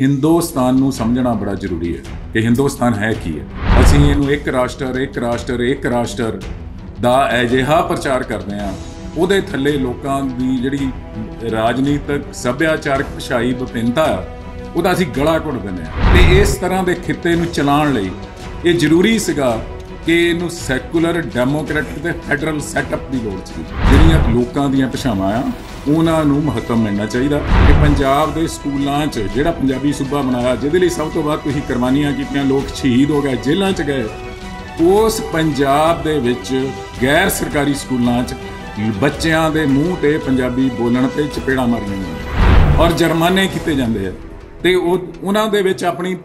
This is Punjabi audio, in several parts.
ਹਿੰਦੁਸਤਾਨ ਨੂੰ ਸਮਝਣਾ ਬੜਾ ਜ਼ਰੂਰੀ ਹੈ ਕਿ ਹਿੰਦੁਸਤਾਨ ਹੈ ਕੀ ਹੈ ਅਸੀਂ ਇਹਨੂੰ ਇੱਕ ਰਾਸ਼ਟਰ ਇੱਕ ਰਾਸ਼ਟਰ ਇੱਕ ਰਾਸ਼ਟਰ ਦਾ ਅਜਿਹਾ ਪ੍ਰਚਾਰ ਕਰਦੇ ਆ ਉਹਦੇ ਥੱਲੇ ਲੋਕਾਂ ਦੀ ਜਿਹੜੀ ਰਾਜਨੀਤਿਕ ਸੱਭਿਆਚਾਰਕ ਭਾਸ਼ਾਈ ਵਿਭਿੰਨਤਾ ਉਹਦਾ ਅਸੀਂ ਗਲਾ ਘੁੱਟ ਦਿੰਦੇ ਆ ਤੇ ਇਸ ਤਰ੍ਹਾਂ ਦੇ ਖਿੱਤੇ ਨੂੰ ਚਲਾਉਣ ਲਈ ਇਹ ਜ਼ਰੂਰੀ ਸੀਗਾ ਕਿ ਇਹਨੂੰ ਸੈਕੂਲਰ ਡੈਮੋਕ੍ਰੈਟਿਕ ਤੇ ਫੈਡਰਲ ਸੈਟਅਪ ਦੀ ਲੋੜ ਸੀ ਜਿਹੜੀਆਂ ਲੋਕਾਂ ਦੀਆਂ ਭਾਸ਼ਾਵਾਂ ਆ ਉਹਨਾਂ ਨੂੰ ਮਹੱਤਵ ਮਿਲਣਾ ਚਾਹੀਦਾ ਕਿ ਪੰਜਾਬ ਦੇ ਸਕੂਲਾਂ 'ਚ ਜਿਹੜਾ ਪੰਜਾਬੀ ਸੂਬਾ ਬਣਾਇਆ ਜਿਹਦੇ ਲਈ ਸਭ ਤੋਂ ਵੱਧ ਤੁਸੀਂ ਕੁਰਬਾਨੀਆਂ ਕੀਤੀਆਂ ਲੋਕ ਸ਼ਹੀਦ ਹੋ ਗਏ ਜੇਲ੍ਹਾਂ 'ਚ ਗਏ ਉਸ ਪੰਜਾਬ ਦੇ ਵਿੱਚ ਗੈਰ ਸਰਕਾਰੀ ਸਕੂਲਾਂ 'ਚ ਬੱਚਿਆਂ ਦੇ ਮੂੰਹ ਤੇ ਪੰਜਾਬੀ ਬੋਲਣ ਤੇ ਚਪੇੜਾ ਮਾਰੀਆਂ ਜਾਂਦੀਆਂ ਔਰ ਜੁਰਮਾਨੇ ਕੀਤੇ ਜਾਂਦੇ ਆ ਤੇ ਉਹ ਉਹਨਾਂ ਦੇ ਵਿੱਚ ਆਪਣੀ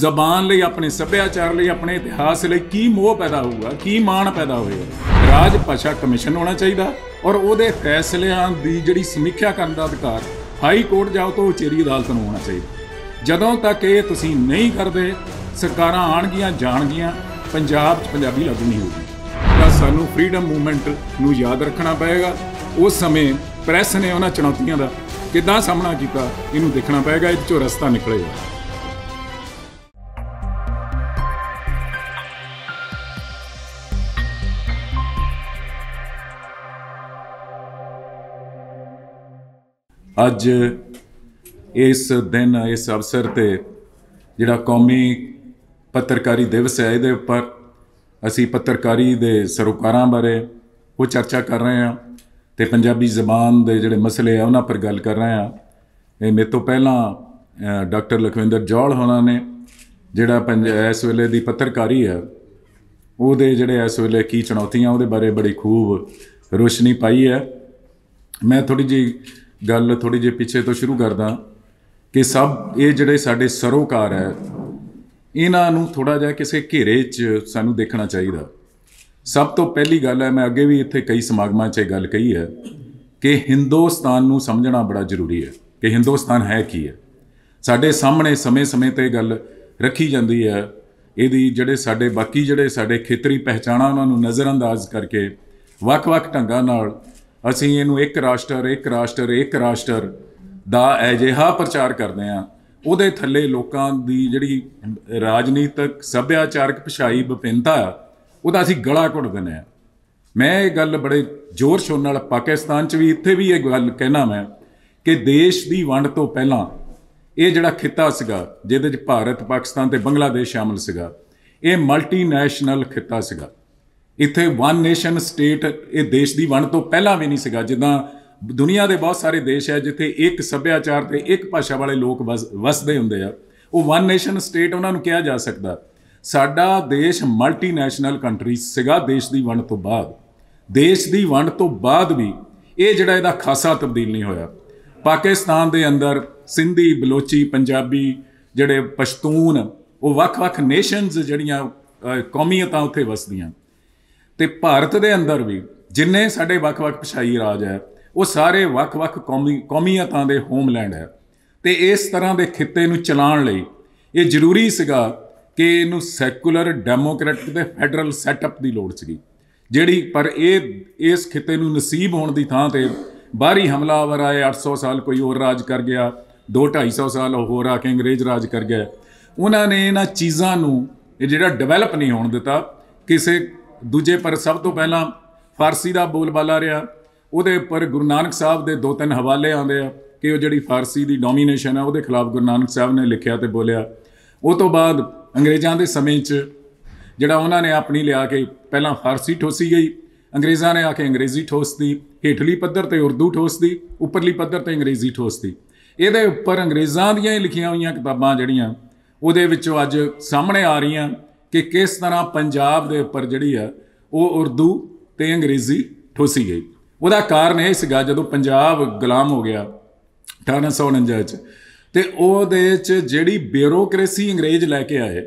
ਜ਼ਬਾਨ ਲਈ ਆਪਣੇ ਸੱਭਿਆਚਾਰ ਲਈ ਆਪਣੇ ਇਤਿਹਾਸ ਲਈ ਕੀ ਮੋਹ ਪੈਦਾ ਹੋਊਗਾ ਕੀ ਮਾਣ ਪੈਦਾ ਹੋਏਗਾ ਰਾਜ ਭਾਸ਼ਾ ਕਮਿਸ਼ਨ ਹੋਣਾ ਚਾਹੀਦਾ ਔਰ ਉਹਦੇ ਫੈਸਲਿਆਂ ਦੀ ਜਿਹੜੀ ਸਮੀਖਿਆ ਕਰਨ ਦਾ ਅਧਿਕਾਰ ਹਾਈ ਕੋਰਟ ਜਾਓ ਤੋਂ ਉਚੇਰੀ ਅਦਾਲਤ ਨੂੰ ਹੋਣਾ ਚਾਹੀਦਾ ਜਦੋਂ ਤੱਕ ਇਹ ਤੁਸੀਂ ਨਹੀਂ ਕਰਦੇ ਸਰਕਾਰਾਂ ਆਣਗੀਆਂ ਜਾਣਗੀਆਂ ਪੰਜਾਬ 'ਚ ਪੰਜਾਬੀ ਲਾਗੂ ਨਹੀਂ ਹੋਊਗੀ ਤਾਂ ਸਾਨੂੰ ਫਰੀडम ਮੂਵਮੈਂਟ ਨੂੰ ਯਾਦ ਰੱਖਣਾ ਪਏਗਾ ਉਸ ਸਮੇਂ ਪ੍ਰੈਸ ਨੇ ਉਹਨਾਂ ਚੁਣੌਤੀਆਂ ਦਾ ਕਿੱਦਾਂ ਸਾਹਮਣਾ ਕੀਤਾ ਇਹਨੂੰ ਦੇਖਣਾ ਪਏਗਾ ਇਹ ਚੋਂ ਰਸਤਾ ਨਿਕਲੇਗਾ ਅੱਜ ਇਸ ਦਿਨ ਇਸ ਅਵਸਰ ਤੇ ਜਿਹੜਾ ਕੌਮੀ ਪੱਤਰਕਾਰੀ ਦਿਵਸ ਹੈ ਇਹਦੇ ਉੱਪਰ ਅਸੀਂ ਪੱਤਰਕਾਰੀ ਦੇ ਸਰੋਕਾਰਾਂ ਬਾਰੇ ਉਹ ਚਰਚਾ ਕਰ ਰਹੇ ਹਾਂ ਤੇ ਪੰਜਾਬੀ ਜ਼ਬਾਨ ਦੇ ਜਿਹੜੇ ਮਸਲੇ ਆ ਉਹਨਾਂ ਪਰ ਗੱਲ ਕਰ ਰਹੇ ਹਾਂ ਇਹ ਮੇਰੇ ਤੋਂ ਪਹਿਲਾਂ ਡਾਕਟਰ ਲਖਵਿੰਦਰ ਜੋਲ ਹੋਣਾ ਨੇ ਜਿਹੜਾ ਇਸ ਵੇਲੇ ਦੀ ਪੱਤਰਕਾਰੀ ਹੈ ਉਹਦੇ ਜਿਹੜੇ ਇਸ ਵੇਲੇ ਕੀ ਚੁਣੌਤੀਆਂ ਉਹਦੇ ਬਾਰੇ ਬੜੀ ਖੂਬ ਰੋਸ਼ਨੀ ਪਾਈ ਹੈ ਮੈਂ ਥੋੜੀ ਜੀ ਗੱਲ ਥੋੜੀ ਜਿਹੀ ਪਿੱਛੇ ਤੋਂ ਸ਼ੁਰੂ ਕਰਦਾ ਕਿ ਸਭ ਇਹ ਜਿਹੜੇ ਸਾਡੇ ਸਰੋਕਾਰ ਹੈ ਇਹਨਾਂ ਨੂੰ ਥੋੜਾ ਜਿਹਾ ਕਿਸੇ ਘੇਰੇ 'ਚ ਸਾਨੂੰ ਦੇਖਣਾ ਚਾਹੀਦਾ ਸਭ ਤੋਂ ਪਹਿਲੀ ਗੱਲ ਹੈ ਮੈਂ ਅੱਗੇ ਵੀ ਇੱਥੇ ਕਈ ਸਮਾਗਮਾਂ 'ਚ ਇਹ ਗੱਲ ਕਹੀ ਹੈ ਕਿ ਹਿੰਦੁਸਤਾਨ ਨੂੰ ਸਮਝਣਾ ਬੜਾ ਜ਼ਰੂਰੀ ਹੈ ਕਿ ਹਿੰਦੁਸਤਾਨ ਹੈ ਕੀ ਹੈ ਸਾਡੇ ਸਾਹਮਣੇ ਸਮੇਂ-ਸਮੇਂ ਤੇ ਗੱਲ ਰੱਖੀ ਜਾਂਦੀ ਹੈ ਇਹਦੀ ਜਿਹੜੇ ਸਾਡੇ ਬਾਕੀ ਜਿਹੜੇ ਸਾਡੇ ਖੇਤਰੀ ਪਹਿਚਾਣਾ ਉਹਨਾਂ ਨੂੰ ਨਜ਼ਰ ਅੰਦਾਜ਼ ਕਰਕੇ ਵੱਖ-ਵੱਖ ਢੰਗਾਂ ਨਾਲ ਅਸੀਂ ਇਹਨੂੰ ਇੱਕ ਰਾਸ਼ਟਰ ਇੱਕ ਰਾਸ਼ਟਰ ਇੱਕ ਰਾਸ਼ਟਰ ਦਾ ਅਜਿਹਾ ਪ੍ਰਚਾਰ ਕਰਦੇ ਆ ਉਹਦੇ ਥੱਲੇ ਲੋਕਾਂ ਦੀ ਜਿਹੜੀ ਰਾਜਨੀਤਿਕ ਸੱਭਿਆਚਾਰਕ ਪਛਾਈ ਵਿਭਿੰਨਤਾ ਉਹਦਾ ਅਸੀਂ ਗਲਾ ਘੁੱਟ ਦਿੰਦੇ ਆ ਮੈਂ ਇਹ ਗੱਲ ਬੜੇ ਜ਼ੋਰ ਸ਼ੋਰ ਨਾਲ ਪਾਕਿਸਤਾਨ 'ਚ ਵੀ ਇੱਥੇ ਵੀ ਇਹ ਗੱਲ ਕਹਿਣਾ ਮੈਂ ਕਿ ਦੇਸ਼ ਦੀ ਵੰਡ ਤੋਂ ਪਹਿਲਾਂ ਇਹ ਜਿਹੜਾ ਖਿੱਤਾ ਸੀਗਾ ਜਿਹਦੇ 'ਚ ਭਾਰਤ ਪਾਕਿਸਤਾਨ ਤੇ ਬੰਗਲਾਦੇਸ਼ ਸ਼ਾਮਲ ਸੀਗਾ ਇਹ ਮਲਟੀਨੈਸ਼ਨਲ ਖਿੱਤਾ ਸੀਗਾ ਇੱਥੇ ਵਨ ਨੇਸ਼ਨ ਸਟੇਟ ਇਹ ਦੇਸ਼ ਦੀ ਵੰਡ ਤੋਂ ਪਹਿਲਾਂ ਵੀ ਨਹੀਂ ਸੀਗਾ ਜਿੱਦਾਂ ਦੁਨੀਆ ਦੇ ਬਹੁਤ ਸਾਰੇ ਦੇਸ਼ ਹੈ ਜਿੱਥੇ ਇੱਕ ਸੱਭਿਆਚਾਰ ਤੇ ਇੱਕ ਭਾਸ਼ਾ ਵਾਲੇ ਲੋਕ ਵਸਦੇ ਹੁੰਦੇ ਆ ਉਹ ਵਨ ਨੇਸ਼ਨ ਸਟੇਟ ਉਹਨਾਂ ਨੂੰ ਕਿਹਾ ਜਾ ਸਕਦਾ ਸਾਡਾ ਦੇਸ਼ ਮਲਟੀਨੈਸ਼ਨਲ ਕੰਟਰੀ ਸੀਗਾ ਦੇਸ਼ ਦੀ ਵੰਡ ਤੋਂ ਬਾਅਦ ਦੇਸ਼ ਦੀ ਵੰਡ ਤੋਂ ਬਾਅਦ ਵੀ ਇਹ ਜਿਹੜਾ ਇਹਦਾ ਖਾਸਾ ਤਬਦੀਲ ਨਹੀਂ ਹੋਇਆ ਪਾਕਿਸਤਾਨ ਦੇ ਅੰਦਰ ਸਿੰਧੀ ਬਲੋਚੀ ਪੰਜਾਬੀ ਜਿਹੜੇ ਪਸ਼ਤੂਨ ਉਹ ਵੱਖ-ਵੱਖ ਨੇਸ਼ਨਸ ਜਿਹੜੀਆਂ ਕੌਮੀਅਤਾਂ ਉੱਥੇ ਵਸਦੀਆਂ ਤੇ ਭਾਰਤ ਦੇ ਅੰਦਰ ਵੀ ਜਿੰਨੇ ਸਾਡੇ ਵੱਖ-ਵੱਖ ਪਛਾਈ ਰਾਜ ਹੈ ਉਹ ਸਾਰੇ ਵੱਖ-ਵੱਖ ਕੌਮੀ ਕੌਮੀਅਤਾਂ ਦੇ ਹੋਮਲੈਂਡ ਹੈ ਤੇ ਇਸ ਤਰ੍ਹਾਂ ਦੇ ਖਿੱਤੇ ਨੂੰ ਚਲਾਉਣ ਲਈ ਇਹ ਜ਼ਰੂਰੀ ਸੀਗਾ ਕਿ ਇਹਨੂੰ ਸੈਕੂਲਰ ਡੈਮੋਕ੍ਰੈਟਿਕ ਤੇ ਫੈਡਰਲ ਸੈਟਅਪ ਦੀ ਲੋੜ ਸੀਗੀ ਜਿਹੜੀ ਪਰ ਇਹ ਇਸ ਖਿੱਤੇ ਨੂੰ ਨਸੀਬ ਹੋਣ ਦੀ ਥਾਂ ਤੇ ਬਾਹਰੀ ਹਮਲਾਵਰ ਆਏ 800 ਸਾਲ ਕੋਈ ਹੋਰ ਰਾਜ ਕਰ ਗਿਆ 2 250 ਸਾਲ ਹੋਰ ਆ ਕੇ ਅੰਗਰੇਜ਼ ਰਾਜ ਕਰ ਗਿਆ ਉਹਨਾਂ ਨੇ ਇਹਨਾਂ ਚੀਜ਼ਾਂ ਨੂੰ ਇਹ ਜਿਹੜਾ ਡਿਵੈਲਪ ਨਹੀਂ ਹੋਣ ਦਿੱਤਾ ਕਿਸੇ ਦੂਜੇ ਪਰ ਸਭ ਤੋਂ ਪਹਿਲਾਂ ਫਾਰਸੀ ਦਾ ਬੋਲਬਾਲਾ ਰਿਹਾ ਉਹਦੇ ਉੱਪਰ ਗੁਰੂ ਨਾਨਕ ਸਾਹਿਬ ਦੇ ਦੋ ਤਿੰਨ ਹਵਾਲੇ ਆਉਂਦੇ ਆ ਕਿ ਉਹ ਜਿਹੜੀ ਫਾਰਸੀ ਦੀ ਡੋਮੀਨੇਸ਼ਨ ਆ ਉਹਦੇ ਖਿਲਾਫ ਗੁਰੂ ਨਾਨਕ ਸਾਹਿਬ ਨੇ ਲਿਖਿਆ ਤੇ ਬੋਲਿਆ ਉਹ ਤੋਂ ਬਾਅਦ ਅੰਗਰੇਜ਼ਾਂ ਦੇ ਸਮੇਂ 'ਚ ਜਿਹੜਾ ਉਹਨਾਂ ਨੇ ਆਪਣੀ ਲਿਆ ਕੇ ਪਹਿਲਾਂ ਫਾਰਸੀ ਠੋਸੀ ਗਈ ਅੰਗਰੇਜ਼ਾਂ ਨੇ ਆ ਕੇ ਅੰਗਰੇਜ਼ੀ ਠੋਸਦੀ ਹੇਠਲੀ ਪੱਧਰ ਤੇ ਉਰਦੂ ਠੋਸਦੀ ਉੱਪਰਲੀ ਪੱਧਰ ਤੇ ਅੰਗਰੇਜ਼ੀ ਠੋਸਦੀ ਇਹਦੇ ਉੱਪਰ ਅੰਗਰੇਜ਼ਾਂ ਦੀਆਂ ਹੀ ਲਿਖੀਆਂ ਹੋਈਆਂ ਕਿਤਾਬਾਂ ਜਿਹੜੀਆਂ ਉਹਦੇ ਵਿੱਚੋਂ ਅੱਜ ਸਾਹਮਣੇ ਆ ਰਹੀਆਂ ਕਿ ਕਿਸ ਤਰ੍ਹਾਂ ਪੰਜਾਬ ਦੇ ਉੱਪਰ ਜਿਹੜੀ ਆ ਉਹ ਉਰਦੂ ਤੇ ਅੰਗਰੇਜ਼ੀ ਠੋਸੀ ਗਈ ਉਹਦਾ ਕਾਰਨ ਇਹ ਸੀਗਾ ਜਦੋਂ ਪੰਜਾਬ ਗੁਲਾਮ ਹੋ ਗਿਆ 1849 ਚ ਤੇ ਉਹਦੇ ਚ ਜਿਹੜੀ ਬਿਊਰੋਕ੍ਰੇਸੀ ਅੰਗਰੇਜ਼ ਲੈ ਕੇ ਆਏ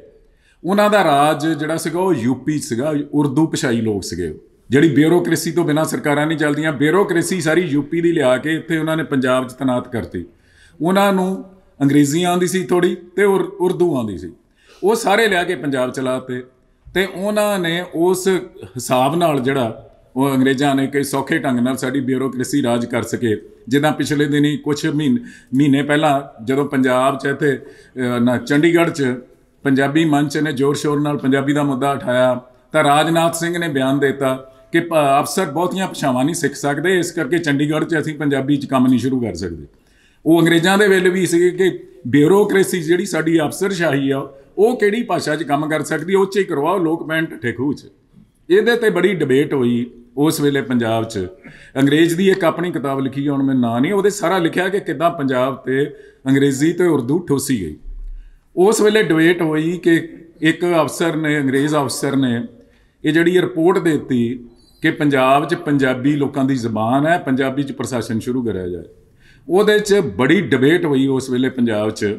ਉਹਨਾਂ ਦਾ ਰਾਜ ਜਿਹੜਾ ਸੀਗਾ ਉਹ ਯੂਪੀ ਸੀਗਾ ਉਰਦੂ ਪਛਾਈ ਲੋਕ ਸੀਗੇ ਜਿਹੜੀ ਬਿਊਰੋਕ੍ਰੇਸੀ ਤੋਂ ਬਿਨਾ ਸਰਕਾਰਾਂ ਨਹੀਂ ਚੱਲਦੀਆਂ ਬਿਊਰੋਕ੍ਰੇਸੀ ਸਾਰੀ ਯੂਪੀ ਦੀ ਲਿਆ ਕੇ ਇੱਥੇ ਉਹਨਾਂ ਨੇ ਪੰਜਾਬ 'ਚ ਤਨਾਤ ਕਰਤੀ ਉਹਨਾਂ ਨੂੰ ਅੰਗਰੇਜ਼ੀ ਆਉਂਦੀ ਸੀ ਥੋੜੀ ਤੇ ਉਰਦੂ ਆਉਂਦੀ ਸੀ ਉਹ ਸਾਰੇ ਲਿਆ ਕੇ ਪੰਜਾਬ ਚਲਾਤੇ ਤੇ ਉਹਨਾਂ ਨੇ ਉਸ ਹਿਸਾਬ ਨਾਲ ਜਿਹੜਾ ਉਹ ਅੰਗਰੇਜ਼ਾਂ ਨੇ ਕਈ ਸੌਖੇ ਢੰਗ ਨਾਲ ਸਾਡੀ ਬਿਊਰੋਕ੍ਰੇਸੀ ਰਾਜ ਕਰ ਸਕੇ ਜਿੱਦਾਂ ਪਿਛਲੇ ਦਿਨੀ ਕੁਝ ਮਹੀਨੇ ਪਹਿਲਾਂ ਜਦੋਂ ਪੰਜਾਬ ਚ ਨਾ ਚੰਡੀਗੜ੍ਹ ਚ ਪੰਜਾਬੀ ਮੰਚ ਨੇ ਜ਼ੋਰ ਸ਼ੋਰ ਨਾਲ ਪੰਜਾਬੀ ਦਾ ਮੁੱਦਾ ਉਠਾਇਆ ਤਾਂ ਰਾਜਨਾਥ ਸਿੰਘ ਨੇ ਬਿਆਨ ਦਿੱਤਾ ਕਿ ਅਫਸਰ ਬਹੁਤੀਆਂ ਭਾਸ਼ਾਵਾਂ ਨਹੀਂ ਸਿੱਖ ਸਕਦੇ ਇਸ ਕਰਕੇ ਚੰਡੀਗੜ੍ਹ 'ਚ ਅਸੀਂ ਪੰਜਾਬੀ 'ਚ ਕੰਮ ਨਹੀਂ ਸ਼ੁਰੂ ਕਰ ਸਕਦੇ ਉਹ ਅੰਗਰੇਜ਼ਾਂ ਦੇ ਵੇਲੇ ਵੀ ਸੀ ਕਿ ਬਿਊਰੋਕ੍ਰੇਸੀ ਜਿਹੜੀ ਸਾਡੀ ਸ਼ਾਹੀ ਆ ਉਹ ਕਿਹੜੀ ਭਾਸ਼ਾ 'ਚ ਕੰਮ ਕਰ ਸਕਦੀ ਉਹ 'ਚ ਹੀ ਕਰਵਾਓ ਲੋਕ ਪੈਂਟ ਠੇਕੂ 'ਚ ਇਹਦੇ ਤੇ ਬੜੀ ਡਿਬੇਟ ਹੋਈ ਉਸ ਵੇਲੇ ਪੰਜਾਬ 'ਚ ਅੰਗਰੇਜ਼ ਦੀ ਇੱਕ ਆਪਣੀ ਕਿਤਾਬ ਲਿਖੀ ਹੁਣ ਮੈਂ ਨਾਂ ਨਹੀਂ ਉਹਦੇ ਸਾਰਾ ਲਿਖਿਆ ਕਿ ਕਿਦਾਂ ਪੰਜਾਬ ਤੇ ਅੰਗਰੇਜ਼ੀ ਤੇ ਉਰਦੂ ਠੋਸੀ ਗਈ ਉਸ ਵੇਲੇ ਡਿਬੇਟ ਹੋਈ ਕਿ ਇੱਕ ਅਫਸਰ ਨੇ ਅੰਗਰੇਜ਼ ਅਫਸਰ ਨੇ ਇਹ ਜਿਹੜੀ ਰਿਪੋਰਟ ਦਿੱਤੀ ਕਿ ਪੰਜਾਬ 'ਚ ਪੰਜਾਬੀ ਲੋਕਾਂ ਦੀ ਜ਼ਬਾਨ ਹੈ ਪੰਜਾਬੀ 'ਚ ਪ੍ਰਸ਼ਾਸਨ ਸ਼ੁਰੂ ਕਰਿਆ ਜਾਏ ਉਹਦੇ 'ਚ ਬੜੀ ਡਿਬੇਟ ਹੋਈ ਉਸ ਵੇਲੇ ਪੰਜਾਬ 'ਚ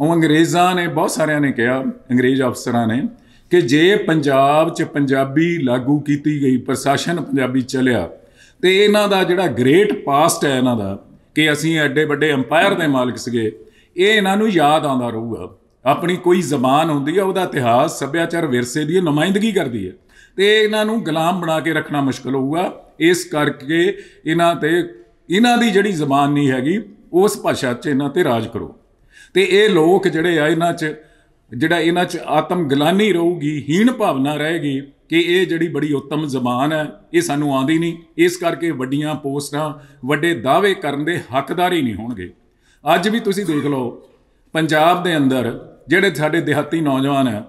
ਉਹ ਅੰਗਰੇਜ਼ਾਂ ਨੇ ਬਹੁਤ ਸਾਰਿਆਂ ਨੇ ਕਿਹਾ ਅੰਗਰੇਜ਼ ਅਫਸਰਾਂ ਨੇ ਕਿ ਜੇ ਪੰਜਾਬ 'ਚ ਪੰਜਾਬੀ ਲਾਗੂ ਕੀਤੀ ਗਈ ਪ੍ਰਸ਼ਾਸਨ ਪੰਜਾਬੀ ਚੱਲਿਆ ਤੇ ਇਹਨਾਂ ਦਾ ਜਿਹੜਾ ਗ੍ਰੇਟ ਪਾਸਟ ਹੈ ਇਹਨਾਂ ਦਾ ਕਿ ਅਸੀਂ ਐਡੇ ਵੱਡੇ ਐਮਪਾਇਰ ਦੇ ਮਾਲਕ ਸੀਗੇ ਇਹ ਇਹਨਾਂ ਨੂੰ ਯਾਦ ਆਉਂਦਾ ਰਹੂਗਾ ਆਪਣੀ ਕੋਈ ਜ਼ਬਾਨ ਹੁੰਦੀ ਹੈ ਉਹਦਾ ਇਤਿਹਾਸ ਸੱਭਿਆਚਾਰ ਵਿਰਸੇ ਦੀ ਨੁਮਾਇੰਦਗੀ ਕਰਦੀ ਹੈ ਤੇ ਇਹਨਾਂ ਨੂੰ ਗੁਲਾਮ ਬਣਾ ਕੇ ਰੱਖਣਾ ਮੁਸ਼ਕਲ ਹੋਊਗਾ ਇਸ ਕਰਕੇ ਇਹਨਾਂ ਤੇ ਇਹਨਾਂ ਦੀ ਜਿਹੜੀ ਜ਼ਬਾਨ ਨਹੀਂ ਹੈਗੀ ਉਸ ਭਾਸ਼ਾ 'ਚ ਇਹਨਾਂ ਤੇ ਰਾਜ ਕਰੋ ਤੇ ਇਹ ਲੋਕ ਜਿਹੜੇ ਆ ਇਹਨਾਂ 'ਚ ਜਿਹੜਾ ਇਹਨਾਂ 'ਚ ਆਤਮ ਗਲਾਨੀ ਰਹੂਗੀ ਹੀਣ ਭਾਵਨਾ ਰਹੇਗੀ ਕਿ ਇਹ ਜਿਹੜੀ ਬੜੀ ਉੱਤਮ ਜ਼ਬਾਨ ਹੈ ਇਹ ਸਾਨੂੰ ਆਉਂਦੀ ਨਹੀਂ ਇਸ ਕਰਕੇ ਵੱਡੀਆਂ ਪੋਸਟਾਂ ਵੱਡੇ ਦਾਅਵੇ ਕਰਨ ਦੇ ਹੱਕਦਾਰ ਹੀ ਨਹੀਂ ਹੋਣਗੇ ਅੱਜ ਵੀ ਤੁਸੀਂ ਦੇਖ ਲਓ ਪੰਜਾਬ ਦੇ ਅੰਦਰ ਜਿਹੜੇ ਸਾਡੇ ਦਿਹਾਤੀ ਨੌਜਵਾਨ ਹੈ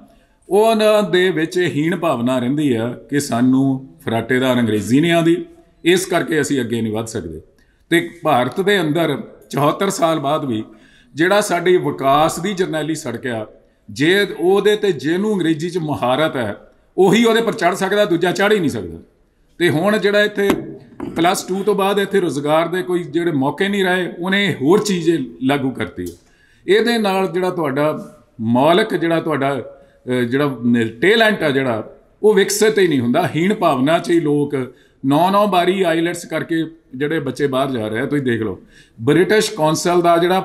ਉਹਨਾਂ ਦੇ ਵਿੱਚ ਹੀਣ ਭਾਵਨਾ ਰਹਿੰਦੀ ਆ ਕਿ ਸਾਨੂੰ ਫਰਾਟੇਦਾਰ ਅੰਗਰੇਜ਼ੀ ਨਹੀਂ ਆਉਂਦੀ ਇਸ ਕਰਕੇ ਅਸੀਂ ਅੱਗੇ ਨਹੀਂ ਵੱਧ ਸਕਦੇ ਤੇ ਭਾਰਤ ਦੇ ਅੰਦਰ 74 ਸਾਲ ਬਾਅਦ ਵੀ ਜਿਹੜਾ ਸਾਡੀ ਵਿਕਾਸ ਦੀ ਜਰਨੈਲੀ ਸੜਕ ਆ ਜੇ ਉਹਦੇ ਤੇ ਜਿਹਨੂੰ ਅੰਗਰੇਜ਼ੀ 'ਚ ਮਹਾਰਤ ਹੈ ਉਹੀ ਉਹਦੇ ਪਰ ਚੜ ਸਕਦਾ ਦੂਜਾ ਚੜ ਹੀ ਨਹੀਂ ਸਕਦਾ ਤੇ ਹੁਣ ਜਿਹੜਾ ਇੱਥੇ ਪਲੱਸ 2 ਤੋਂ ਬਾਅਦ ਇੱਥੇ ਰੋਜ਼ਗਾਰ ਦੇ ਕੋਈ ਜਿਹੜੇ ਮੌਕੇ ਨਹੀਂ ਰਹੇ ਉਹਨੇ ਹੋਰ ਚੀਜ਼ ਲਾਗੂ ਕਰਤੀ ਇਹਦੇ ਨਾਲ ਜਿਹੜਾ ਤੁਹਾਡਾ ਮੌਲਿਕ ਜਿਹੜਾ ਤੁਹਾਡਾ ਜਿਹੜਾ ਟੈਲੈਂਟ ਆ ਜਿਹੜਾ ਉਹ ਵਿਕਸਿਤ ਹੀ ਨਹੀਂ ਹੁੰਦਾ ਹੀਣ ਭਾਵਨਾ ਚ ਹੀ ਲੋਕ ਨੌ ਨੌ ਬਾਰੀ ਆਈਲੈਟਸ ਕਰਕੇ ਜਿਹੜੇ ਬੱਚੇ ਬਾਹਰ ਜਾ ਰਹੇ ਆ ਤੁਸੀਂ ਦੇਖ ਲਓ ਬ੍ਰਿਟਿਸ਼ ਕੌਂਸਲ ਦਾ ਜਿਹੜਾ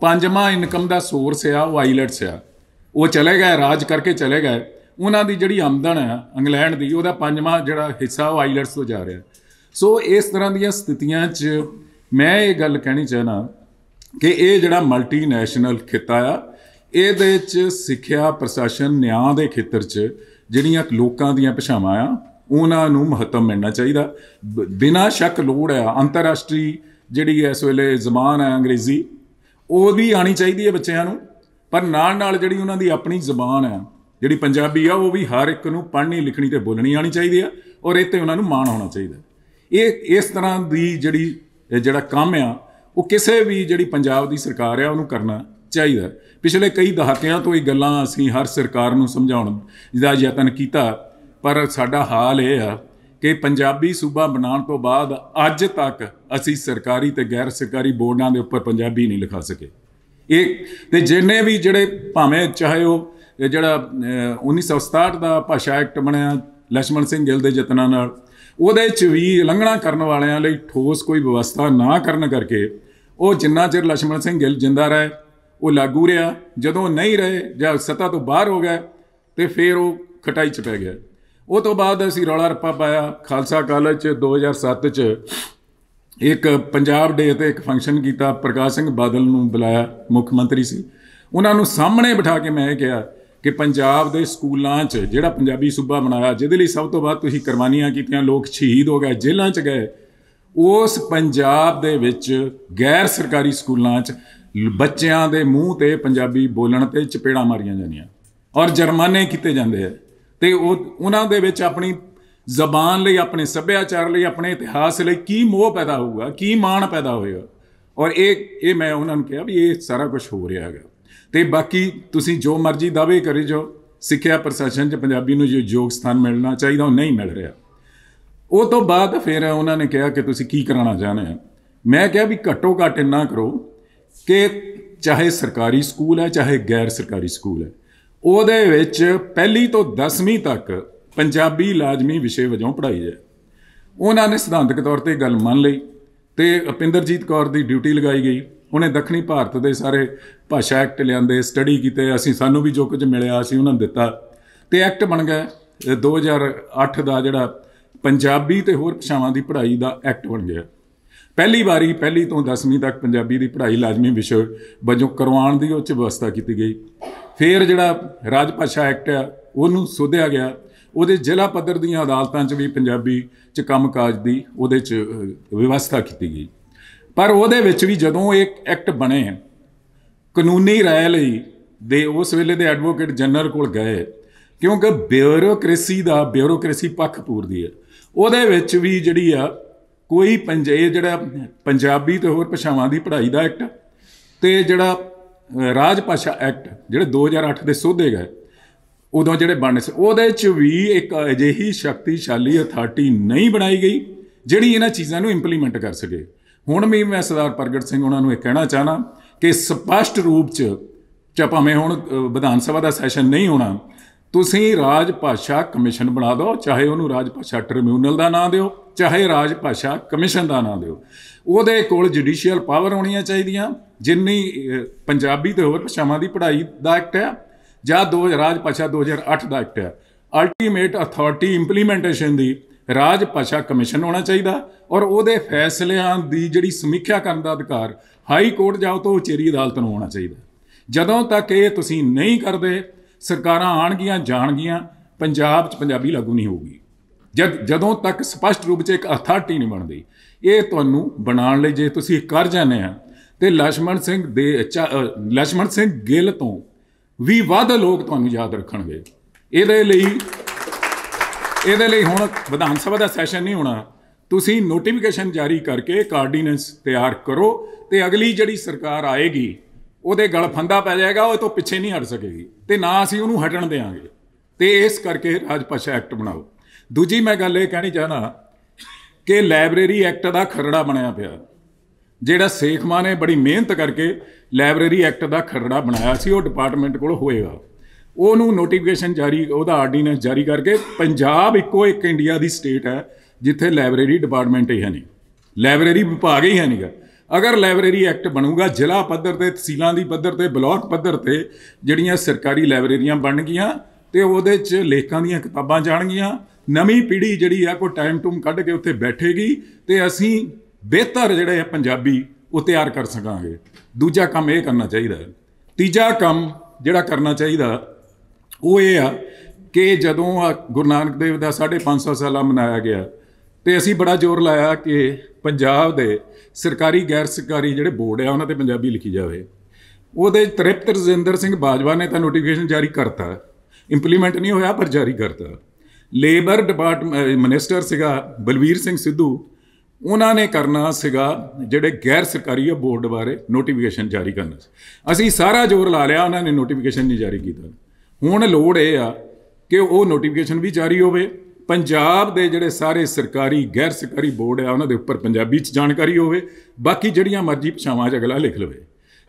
ਪੰਜਵਾਂ ਇਨਕਮ ਦਾ ਸੋਰਸ ਆ ਉਹ ਆਈਲੈਂਡਸ ਆ ਉਹ ਚਲੇ ਗਏ ਰਾਜ ਕਰਕੇ ਚਲੇ ਗਏ ਉਹਨਾਂ ਦੀ ਜਿਹੜੀ ਆਮਦਨ ਹੈ ਇੰਗਲੈਂਡ ਦੀ ਉਹਦਾ ਪੰਜਵਾਂ ਜਿਹੜਾ ਹਿੱਸਾ ਉਹ ਆਈਲੈਂਡਸ ਤੋਂ ਜਾ ਰਿਹਾ ਸੋ ਇਸ ਤਰ੍ਹਾਂ ਦੀਆਂ ਸਥਿਤੀਆਂ 'ਚ ਮੈਂ ਇਹ ਗੱਲ ਕਹਿਣੀ ਚਾਹਨਾ ਕਿ ਇਹ ਜਿਹੜਾ ਮਲਟੀਨੈਸ਼ਨਲ ਖੇਤਾ ਆ ਇਹਦੇ 'ਚ ਸਿੱਖਿਆ ਪ੍ਰਸ਼ਾਸਨ ਨਿਆਂ ਦੇ ਖੇਤਰ 'ਚ ਜਿਹੜੀਆਂ ਲੋਕਾਂ ਦੀਆਂ ਭਾਸ਼ਾਵਾਂ ਆ ਉਹਨਾਂ ਨੂੰ ਮਹੱਤਵ ਮਿਲਣਾ ਚਾਹੀਦਾ ਬਿਨਾਂ ਸ਼ੱਕ ਲੋੜ ਆ ਅੰਤਰਰਾਸ਼ਟਰੀ ਜਿਹੜੀ ਇਸ ਵੇਲੇ ਜ਼ਮਾਨ ਹੈ ਅੰਗਰੇਜ਼ੀ ਉਹ ਵੀ ਆਣੀ ਚਾਹੀਦੀ ਹੈ ਬੱਚਿਆਂ ਨੂੰ ਪਰ ਨਾਲ ਨਾਲ ਜਿਹੜੀ ਉਹਨਾਂ ਦੀ ਆਪਣੀ ਜ਼ਬਾਨ ਹੈ ਜਿਹੜੀ ਪੰਜਾਬੀ ਆ ਉਹ ਵੀ ਹਰ ਇੱਕ ਨੂੰ ਪੜ੍ਹਨੀ ਲਿਖਣੀ ਤੇ ਬੋਲਣੀ ਆਣੀ ਚਾਹੀਦੀ ਆ ਔਰ ਇਹ ਤੇ ਉਹਨਾਂ ਨੂੰ ਮਾਣ ਹੋਣਾ ਚਾਹੀਦਾ ਇਹ ਇਸ ਤਰ੍ਹਾਂ ਦੀ ਜਿਹੜੀ ਜਿਹੜਾ ਕੰਮ ਆ ਉਹ ਕਿਸੇ ਵੀ ਜਿਹੜੀ ਪੰਜਾਬ ਦੀ ਸਰਕਾਰ ਆ ਉਹਨੂੰ ਕਰਨਾ ਚਾਹੀਦਾ ਪਿਛਲੇ ਕਈ ਦਹਾਕਿਆਂ ਤੋਂ ਇਹ ਗੱਲਾਂ ਅਸੀਂ ਹਰ ਸਰਕਾਰ ਨੂੰ ਸਮਝਾਉਣ ਦਾ ਯਤਨ ਕੀਤਾ ਪਰ ਸਾਡਾ ਹਾਲ ਇਹ ਆ ਕਿ ਪੰਜਾਬੀ ਸੂਬਾ ਬਣਾਉਣ ਤੋਂ ਬਾਅਦ ਅੱਜ ਤੱਕ ਅਸੀਂ ਸਰਕਾਰੀ ਤੇ ਗੈਰ ਸਰਕਾਰੀ ਬੋਰਡਾਂ ਦੇ ਉੱਪਰ ਪੰਜਾਬੀ ਨਹੀਂ ਲਿਖਾ ਸਕੇ ਇਹ ਤੇ ਜਿੰਨੇ ਵੀ ਜਿਹੜੇ ਭਾਵੇਂ ਚਾਹੇ ਉਹ ਜਿਹੜਾ 1967 ਦਾ ਭਾਸ਼ਾ ਐਕਟ ਬਣਿਆ ਲక్ష్మణ ਸਿੰਘ ਗਿੱਲ ਦੇ ਯਤਨਾਂ ਨਾਲ ਉਹਦੇ ਚ ਵੀ ਉਲੰਘਣਾ ਕਰਨ ਵਾਲਿਆਂ ਲਈ ਠੋਸ ਕੋਈ ਵਿਵਸਥਾ ਨਾ ਕਰਨ ਕਰਕੇ ਉਹ ਜਿੰਨਾ ਚਿਰ ਲక్ష్మణ ਸਿੰਘ ਗਿੱਲ ਜਿੰਦਾ ਰਹੇ ਉਹ ਲਾਗੂ ਰਿਹਾ ਜਦੋਂ ਨਹੀਂ ਰਹੇ ਜਾਂ ਸੱਤਾ ਤੋਂ ਬਾਹਰ ਹੋ ਗਏ ਤੇ ਫਿਰ ਉਹ ਖਟਾਈ ਚ ਪੈ ਗਿਆ ਉਹ ਤੋਂ ਬਾਅਦ ਅਸੀਂ ਰੌਲਾ ਰੱਪਾ ਪਾਇਆ ਖਾਲਸਾ ਕਾਲਜ ਚ 2007 ਚ ਇੱਕ ਪੰਜਾਬ ਡੇ ਤੇ ਇੱਕ ਫੰਕਸ਼ਨ ਕੀਤਾ ਪ੍ਰਕਾਸ਼ ਸਿੰਘ ਬਾਦਲ ਨੂੰ ਬੁਲਾਇਆ ਮੁੱਖ ਮੰਤਰੀ ਸੀ ਉਹਨਾਂ ਨੂੰ ਸਾਹਮਣੇ ਬਿਠਾ ਕੇ ਮੈਂ ਇਹ ਕਿਹਾ ਕਿ ਪੰਜਾਬ ਦੇ ਸਕੂਲਾਂ 'ਚ ਜਿਹੜਾ ਪੰਜਾਬੀ ਸੂਬਾ ਬਣਾਇਆ ਜਿਹਦੇ ਲਈ ਸਭ ਤੋਂ ਵੱਧ ਤੁਸੀਂ ਕੁਰਬਾਨੀਆਂ ਕੀਤੀਆਂ ਲੋਕ ਸ਼ਹੀਦ ਹੋ ਗਏ ਜੇਲ੍ਹਾਂ 'ਚ ਗਏ ਉਸ ਪੰਜਾਬ ਦੇ ਵਿੱਚ ਗੈਰ ਸਰਕਾਰੀ ਸਕੂਲਾਂ 'ਚ ਬੱਚਿਆਂ ਦੇ ਮੂੰਹ ਤੇ ਪੰਜਾਬੀ ਬੋਲਣ ਤੇ ਚਪੇੜਾਂ ਮਾਰੀਆਂ ਜਾਂਦੀਆਂ ਔਰ ਜੁਰਮਾਨੇ ਕੀਤੇ ਜਾਂਦੇ ਆ ਤੇ ਉਹ ਉਹਨਾਂ ਦੇ ਵਿੱਚ ਆਪਣੀ ਜ਼ਬਾਨ ਲਈ ਆਪਣੇ ਸੱਭਿਆਚਾਰ ਲਈ ਆਪਣੇ ਇਤਿਹਾਸ ਲਈ ਕੀ ਮੋਹ ਪੈਦਾ ਹੋਊਗਾ ਕੀ ਮਾਣ ਪੈਦਾ ਹੋਏਗਾ ਔਰ ਇਹ ਇਹ ਮੈਂ ਉਹਨਾਂ ਨੂੰ ਕਿਹਾ ਵੀ ਇਹ ਸਾਰਾ ਕੁਝ ਹੋ ਰਿਹਾ ਹੈਗਾ ਤੇ ਬਾਕੀ ਤੁਸੀਂ ਜੋ ਮਰਜ਼ੀ ਦਾਅਵੇ ਕਰੀ ਜੋ ਸਿੱਖਿਆ ਪ੍ਰਸ਼ਾਸਨ 'ਚ ਪੰਜਾਬੀ ਨੂੰ ਜੋ ਯੋਗ ਸਥਾਨ ਮਿਲਣਾ ਚਾਹੀਦਾ ਉਹ ਨਹੀਂ ਮਿਲ ਰਿਹਾ ਉਹ ਤੋਂ ਬਾਅਦ ਫਿਰ ਉਹਨਾਂ ਨੇ ਕਿਹਾ ਕਿ ਤੁਸੀਂ ਕੀ ਕਰਾਉਣਾ ਚਾਹੁੰਦੇ ਆ ਮੈਂ ਕਿਹਾ ਵੀ ਘੱਟੋ ਘੱਟ ਇੰਨਾ ਕਰੋ ਕਿ ਚਾਹੇ ਸਰਕਾਰੀ ਸਕੂਲ ਹੈ ਚਾਹੇ ਗੈਰ ਸਰਕਾਰੀ ਸਕੂਲ ਹੈ ਉਹਦੇ ਵਿੱਚ ਪਹਿਲੀ ਤੋਂ 10ਵੀਂ ਤੱਕ ਪੰਜਾਬੀ ਲਾਜ਼ਮੀ ਵਿਸ਼ੇ ਵਜੋਂ ਪੜ੍ਹਾਈ ਜਾਏ ਉਹਨਾਂ ਨੇ ਸਿਧਾਂਤਕ ਤੌਰ ਤੇ ਗੱਲ ਮੰਨ ਲਈ ਤੇ ਅਪਿੰਦਰਜੀਤ ਕੌਰ ਦੀ ਡਿਊਟੀ ਲਗਾਈ ਗਈ ਉਹਨੇ ਦੱਖਣੀ ਭਾਰਤ ਦੇ ਸਾਰੇ ਭਾਸ਼ਾ ਐਕਟ ਲਿਆਂਦੇ ਸਟੱਡੀ ਕੀਤੇ ਅਸੀਂ ਸਾਨੂੰ ਵੀ ਜੋ ਕੁਝ ਮਿਲਿਆ ਅਸੀਂ ਉਹਨਾਂ ਨੂੰ ਦਿੱਤਾ ਤੇ ਐਕਟ ਬਣ ਗਿਆ 2008 ਦਾ ਜਿਹੜਾ ਪੰਜਾਬੀ ਤੇ ਹੋਰ ਭਾਸ਼ਾਵਾਂ ਦੀ ਪੜ੍ਹਾਈ ਦਾ ਐਕਟ ਬਣ ਗਿਆ ਪਹਿਲੀ ਵਾਰੀ ਪਹਿਲੀ ਤੋਂ 10ਵੀਂ ਤੱਕ ਪੰਜਾਬੀ ਦੀ ਪੜ੍ਹਾਈ ਲਾਜ਼ਮੀ ਵਿਸ਼ੇ ਵਜੋਂ ਕਰਵਾਉਣ ਦੀ ਉੱਚ ਵਿਵਸਥਾ ਕੀਤੀ ਗਈ ਫਿਰ ਜਿਹੜਾ ਰਾਜ ਭਾਸ਼ਾ ਐਕਟ ਆ ਉਹਨੂੰ ਸੋਧਿਆ ਗਿਆ ਉਹਦੇ ਜ਼ਿਲ੍ਹਾ ਪੱਧਰ ਦੀਆਂ ਅਦਾਲਤਾਂ 'ਚ ਵੀ ਪੰਜਾਬੀ 'ਚ ਕੰਮਕਾਜ ਦੀ ਉਹਦੇ 'ਚ ਵਿਵਸਥਾ ਕੀਤੀ ਗਈ ਪਰ ਉਹਦੇ ਵਿੱਚ ਵੀ ਜਦੋਂ ਇਹ ਐਕਟ ਬਣੇ ਕਾਨੂੰਨੀ ਰਾਏ ਲਈ ਦੇ ਉਸ ਵੇਲੇ ਦੇ ਐਡਵੋਕੇਟ ਜਨਰਲ ਕੋਲ ਗਏ ਕਿਉਂਕਿ ਬਿਊਰੋਕ੍ਰੇਸੀ ਦਾ ਬਿਊਰੋਕ੍ਰੇਸੀ ਪੱਖ ਪੂਰਦੀ ਹੈ ਉਹਦੇ ਵਿੱਚ ਵੀ ਜਿਹੜੀ ਆ ਕੋਈ ਪੰਜੇ ਜਿਹੜਾ ਪੰਜਾਬੀ ਤੇ ਹੋਰ ਭਾਸ਼ਾਵਾਂ ਦੀ ਪੜ੍ਹਾਈ ਦਾ ਐਕਟ ਤੇ ਜਿਹੜਾ ਰਾਜ ਭਾਸ਼ਾ ਐਕਟ ਜਿਹੜੇ 2008 ਦੇ ਸੋਧੇ ਗਏ ਉਦੋਂ ਜਿਹੜੇ ਬਣਨੇ ਸੀ ਉਹਦੇ ਚ ਵੀ ਇੱਕ ਅਜਿਹੀ ਸ਼ਕਤੀਸ਼ਾਲੀ ਅਥਾਰਟੀ ਨਹੀਂ ਬਣਾਈ ਗਈ ਜਿਹੜੀ ਇਹਨਾਂ ਚੀਜ਼ਾਂ ਨੂੰ ਇੰਪਲੀਮੈਂਟ ਕਰ ਸਕੇ ਹੁਣ ਵੀ ਮੈਂ ਸਰਦਾਰ ਪ੍ਰਗਟ ਸਿੰਘ ਉਹਨਾਂ ਨੂੰ ਇਹ ਕਹਿਣਾ ਚਾਹਨਾ ਕਿ ਸਪਸ਼ਟ ਰੂਪ ਚ ਚਾ ਭਾਵੇਂ ਹੁਣ ਵਿਧਾਨ ਸਭਾ ਦਾ ਸੈਸ਼ਨ ਨਹੀਂ ਹੋਣਾ ਤੁਸੀਂ ਰਾਜ ਭਾਸ਼ਾ ਕਮਿਸ਼ਨ ਬਣਾ ਦਿਓ ਚਾਹੇ ਉਹਨੂੰ ਰਾਜ ਭਾਸ਼ਾ ਟ੍ਰਿਬਿਊਨਲ ਦਾ ਨਾਮ ਦਿਓ ਚਾਹੇ ਰਾਜ ਭਾਸ਼ਾ ਕਮਿਸ਼ਨ ਦਾ ਨਾਮ ਦਿਓ ਉਹਦੇ ਕੋਲ ਜੁਡੀਸ਼ੀਅਲ ਪਾਵਰ ਹੋਣੀਆਂ ਚਾਹੀਦੀਆਂ ਜਿੰਨੀ ਪੰਜਾਬੀ ਤੇ ਹੋਰ ਭਾਸ਼ਾਵਾਂ ਦੀ ਪੜ੍ਹਾਈ ਦਾ ਐਕਟ ਹੈ ਜਾਂ ਦੋ ਰਾਜ ਭਾਸ਼ਾ 2008 ਦਾ ਐਕਟ ਹੈ ਅਲਟੀਮੇਟ ਅਥਾਰਟੀ ਇੰਪਲੀਮੈਂਟੇਸ਼ਨ ਦੀ ਰਾਜ ਭਾਸ਼ਾ ਕਮਿਸ਼ਨ ਹੋਣਾ ਚਾਹੀਦਾ ਔਰ ਉਹਦੇ ਫੈਸਲਿਆਂ ਦੀ ਜਿਹੜੀ ਸਮੀਖਿਆ ਕਰਨ ਦਾ ਅਧਿਕਾਰ ਹਾਈ ਕੋਰਟ ਜਾਂ ਤੋਂ ਉਚੇਰੀ ਅਦਾਲਤ ਨੂੰ ਹੋਣਾ ਚਾਹੀਦਾ ਜਦੋਂ ਤੱਕ ਇਹ ਤੁਸੀਂ ਨਹੀਂ ਕਰਦੇ ਸਰਕਾਰਾਂ ਆਣਗੀਆਂ ਜਾਣਗੀਆਂ ਪੰਜਾਬ 'ਚ ਪੰਜਾਬੀ ਲਾਗੂ ਨਹੀਂ ਹੋਊਗੀ ਜਦ ਜਦੋਂ ਤੱਕ ਸਪਸ਼ਟ ਰੂਪ 'ਚ ਇੱਕ ਅਥਾਰਟੀ ਨਹੀਂ ਬਣਦੀ ਇਹ ਤੁਹਾਨੂੰ ਬਣਾਉਣ ਲਈ ਜੇ ਤੁਸੀਂ ਕਰ ਜਾਣੇ ਆ ਤੇ ਲਸ਼ਮਣ ਸਿੰਘ ਦੇ ਲਸ਼ਮਣ ਸਿੰਘ ਗਿੱਲ ਤੋਂ ਵੀ ਵੱਧ ਲੋਕ ਤੁਹਾਨੂੰ ਯਾਦ ਰੱਖਣਗੇ ਇਹਦੇ ਲਈ ਇਹਦੇ ਲਈ ਹੁਣ ਵਿਧਾਨ ਸਭਾ ਦਾ ਸੈਸ਼ਨ ਨਹੀਂ ਹੋਣਾ ਤੁਸੀਂ ਨੋਟੀਫਿਕੇਸ਼ਨ ਜਾਰੀ ਕਰਕੇ ਕਾਰਡੀਨੈਂਸ ਤਿਆਰ ਕਰੋ ਤੇ ਅਗਲੀ ਜਿਹੜੀ ਸਰਕਾਰ ਆਏਗੀ ਉਹਦੇ ਗਲ ਫੰਦਾ ਪੈ ਜਾਏਗਾ ਉਹ ਤੋਂ ਪਿੱਛੇ ਨਹੀਂ ਹਟ ਸਕੇਗੀ ਤੇ ਨਾ ਅਸੀਂ ਉਹਨੂੰ ਹਟਣ ਦੇਾਂਗੇ ਤੇ ਇਸ ਕਰਕੇ ਰਾਜ ਐਕਟ ਬਣਾਓ ਦੂਜੀ ਮੈਂ ਗੱਲ ਇਹ ਕਹਿਣੀ ਚਾਹਨਾ ਕਿ ਲਾਇਬ੍ਰੇਰੀ ਐਕਟ ਦਾ ਖਰੜਾ ਬਣਿਆ ਪਿਆ ਜਿਹੜਾ ਸੇਖਮਾ ਨੇ ਬੜੀ ਮਿਹਨਤ ਕਰਕੇ ਲਾਇਬ੍ਰੇਰੀ ਐਕਟ ਦਾ ਖਰੜਾ ਬਣਾਇਆ ਸੀ ਉਹ ਡਿਪਾਰਟਮੈਂਟ ਕੋਲ ਹੋਏਗਾ ਉਹਨੂੰ ਨੋਟੀਫਿਕੇਸ਼ਨ ਜਾਰੀ ਉਹਦਾ ਆਰਡੀਨੈਂਸ ਜਾਰੀ ਕਰਕੇ ਪੰਜਾਬ ਇੱਕੋ ਇੱਕ ਇੰਡੀਆ ਦੀ ਸਟੇਟ ਹੈ ਜਿੱਥੇ ਲਾਇਬ੍ਰੇਰੀ ਡਿਪਾਰਟਮੈਂਟ ਹੀ ਹੈ ਨਹੀਂ ਲਾਇਬ੍ਰੇਰੀ ਵਿਭਾਗ ਹੀ ਹੈ ਨਹੀਂਗਾ ਅਗਰ ਲਾਇਬ੍ਰੇਰੀ ਐਕਟ ਬਣੂਗਾ ਜ਼ਿਲ੍ਹਾ ਪੱਧਰ ਤੇ ਤਹਿਸੀਲਾਂ ਦੀ ਪੱਧਰ ਤੇ ਬਲਾਕ ਪੱਧਰ ਤੇ ਜਿਹੜੀਆਂ ਸਰਕਾਰੀ ਲਾਇਬ੍ਰੇਰੀਆਂ ਬਣਨਗੀਆਂ ਤੇ ਉਹਦੇ 'ਚ ਲੇਖਕਾਂ ਦੀਆਂ ਕਿਤਾਬਾਂ ਜਾਣਗੀਆਂ ਨਵੀਂ ਪੀੜ੍ਹੀ ਜਿਹੜੀ ਆ ਕੋਈ ਟਾਈਮ ਟੂਮ ਕੱਢ ਕੇ ਉੱਥੇ ਬੈਠੇਗੀ ਤੇ ਅਸੀਂ ਬਿਹਤਰ ਜਿਹੜੇ ਆ ਪੰਜਾਬੀ ਉਹ ਤਿਆਰ ਕਰ ਸਕਾਂਗੇ ਦੂਜਾ ਕੰਮ ਇਹ ਕਰਨਾ ਚਾਹੀਦਾ ਹੈ ਤੀਜਾ ਕੰਮ ਜਿਹੜਾ ਕਰਨਾ ਚਾਹੀਦਾ ਉਹ ਇਹ ਆ ਕਿ ਜਦੋਂ ਗੁਰੂ ਨਾਨਕ ਦੇਵ ਦਾ 550 ਸਾਲਾ ਮਨਾਇਆ ਗਿਆ ਤੇ ਅਸੀਂ ਬੜਾ ਜ਼ੋਰ ਲਾਇਆ ਕਿ ਪੰਜਾਬ ਦੇ ਸਰਕਾਰੀ ਗੈਰ ਸਰਕਾਰੀ ਜਿਹੜੇ ਬੋਰਡ ਆ ਉਹਨਾਂ ਤੇ ਪੰਜਾਬੀ ਲਿਖੀ ਜਾਵੇ ਉਹਦੇ ਤ੍ਰਿਪਤ ਰਜਿੰਦਰ ਸਿੰਘ ਬਾਜਵਾ ਨੇ ਤਾਂ ਨੋਟੀਫਿਕੇਸ਼ਨ ਜਾਰੀ ਕਰਤਾ ਇੰਪਲੀਮੈਂਟ ਨਹੀਂ ਹੋਇਆ ਪਰ ਜਾਰੀ ਕਰਤਾ ਲੇਬਰ ਡਿਪਾਰਟਮੈਂਟ ਮਿਨਿਸਟਰ ਸੀਗਾ ਬਲਵੀਰ ਸਿੰਘ ਸਿੱਧੂ ਉਹਨਾਂ ਨੇ ਕਰਨਾ ਸੀਗਾ ਜਿਹੜੇ ਗੈਰ ਸਰਕਾਰੀ ਬੋਰਡ ਬਾਰੇ ਨੋਟੀਫਿਕੇਸ਼ਨ ਜਾਰੀ ਕਰਨਾ ਸੀ ਅਸੀਂ ਸਾਰਾ ਜ਼ੋਰ ਲਾ ਲਿਆ ਉਹਨਾਂ ਨੇ ਨੋਟੀਫਿਕੇਸ਼ਨ ਨਹੀਂ ਜਾਰੀ ਕੀਤਾ ਹੁਣ ਲੋੜ ਇਹ ਆ ਕਿ ਉਹ ਨੋਟੀਫਿਕੇਸ਼ਨ ਵੀ ਜਾਰੀ ਹੋਵੇ ਪੰਜਾਬ ਦੇ ਜਿਹੜੇ ਸਾਰੇ ਸਰਕਾਰੀ ਗੈਰ ਸਰਕਾਰੀ ਬੋਰਡ ਆ ਉਹਨਾਂ ਦੇ ਉੱਪਰ ਪੰਜਾਬੀ 'ਚ ਜਾਣਕਾਰੀ ਹੋਵੇ ਬਾਕੀ ਜਿਹੜੀਆਂ ਮਰਜ਼ੀ ਭਾਸ਼ਾਵਾਂ 'ਚ ਅਗਲਾ ਲਿਖ ਲਵੇ